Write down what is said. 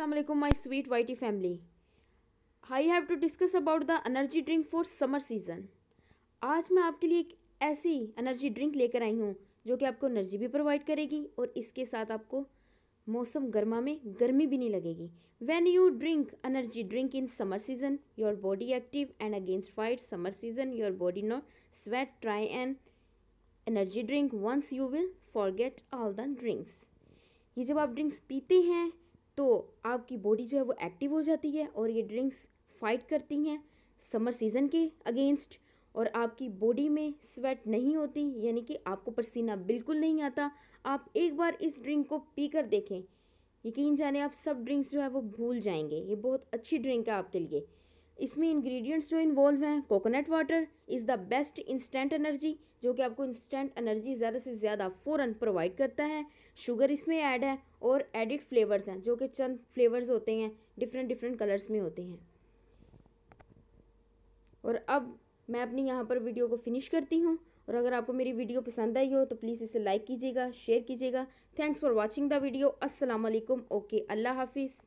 Assalamualaikum my sweet witty family I have to discuss about the energy drink for summer season आज मैं आपके लिए एक ऐसी अनर्जी ड्रिंक लेकर आई हूँ जो कि आपको अनर्जी भी प्रोवाइड करेगी और इसके साथ आपको मौसम गर्मा में गर्मी भी नहीं लगेगी when you drink energy drink in summer season your body active and against fight summer season your body not sweat try and energy drink once you will forget all the drinks ये जब आप drinks पीते हैं तो आपकी body जो है वो एक्टिव हो जाती है और ये ड्रिंक्स फाइट करती हैं समर सीज़न के अगेंस्ट और आपकी बॉडी में स्वेट नहीं होती यानी कि आपको पसीना बिल्कुल नहीं आता आप एक बार इस ड्रिंक को पी कर देखें यकीन जाने आप सब ड्रिंक्स जो है वो भूल जाएंगे ये बहुत अच्छी ड्रिंक है आपके लिए इसमें इंग्रेडिएंट्स जो इन्वॉल्व हैं coconut water is the best instant energy जो कि आपको इंस्टेंट एनर्जी ज़्यादा से ज़्यादा फ़ौरन प्रोवाइड करता है शुगर इसमें ऐड है और एडिड फ्लेवर्स हैं जो कि चंद फ्लेवर्स होते हैं डिफरेंट डिफरेंट कलर्स में होते हैं और अब मैं अपनी यहाँ पर वीडियो को फिनिश करती हूँ और अगर आपको मेरी वीडियो पसंद आई हो तो प्लीज़ इसे लाइक कीजिएगा शेयर कीजिएगा thanks for watching the video अस्सलाम वालेकुम ओके अल्लाह हाफिज़